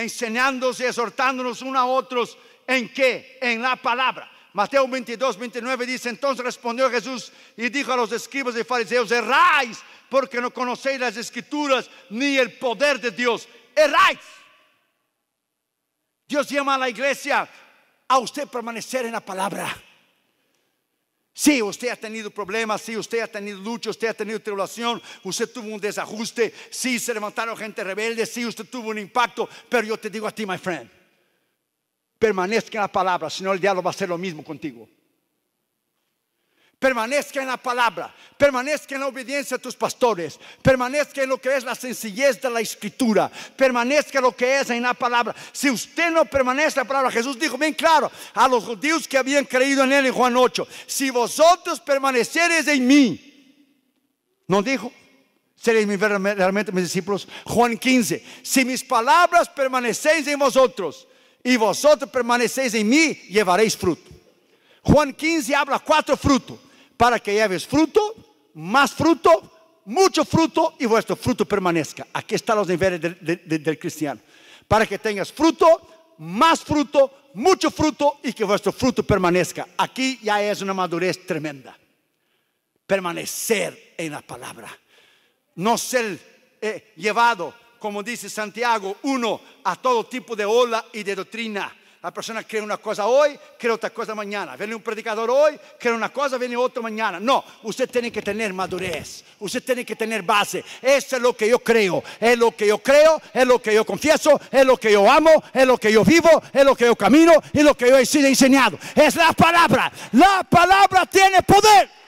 enseñándose, exhortándonos unos a otros. ¿En qué? En la palabra. Mateo 22, 29 dice, entonces respondió Jesús y dijo a los escribas y fariseos, erráis porque no conocéis las escrituras ni el poder de Dios. Erráis. Dios llama a la iglesia a usted permanecer en la palabra. Si sí, usted ha tenido problemas, si sí, usted ha tenido lucha, usted ha tenido tribulación, usted tuvo un desajuste, si sí, se levantaron gente rebelde, si usted tuvo un impacto, pero yo te digo a ti, my friend, permanezca en la palabra, si no el diablo va a hacer lo mismo contigo. Permanezca en la palabra, permanezca en la obediencia a tus pastores, permanezca en lo que es la sencillez de la escritura, permanezca en lo que es en la palabra. Si usted no permanece en la palabra, Jesús dijo bien claro a los judíos que habían creído en él en Juan 8, si vosotros permaneceres en mí, ¿no dijo? Seréis realmente mis discípulos. Juan 15, si mis palabras permanecéis en vosotros y vosotros permanecéis en mí, llevaréis fruto. Juan 15 habla cuatro frutos para que lleves fruto, más fruto, mucho fruto y vuestro fruto permanezca. Aquí están los niveles del cristiano. Para que tengas fruto, más fruto, mucho fruto y que vuestro fruto permanezca. Aquí ya es una madurez tremenda. Permanecer en la palabra. No ser eh, llevado, como dice Santiago uno, a todo tipo de ola y de doctrina la persona cree una cosa hoy, cree otra cosa mañana. Viene un predicador hoy, cree una cosa, viene otro mañana. No, usted tiene que tener madurez, usted tiene que tener base. Eso es lo que yo creo, es lo que yo creo, es lo que yo confieso, es lo que yo amo, es lo que yo vivo, es lo que yo camino, es lo que yo he sido enseñado. Es la palabra. La palabra tiene poder.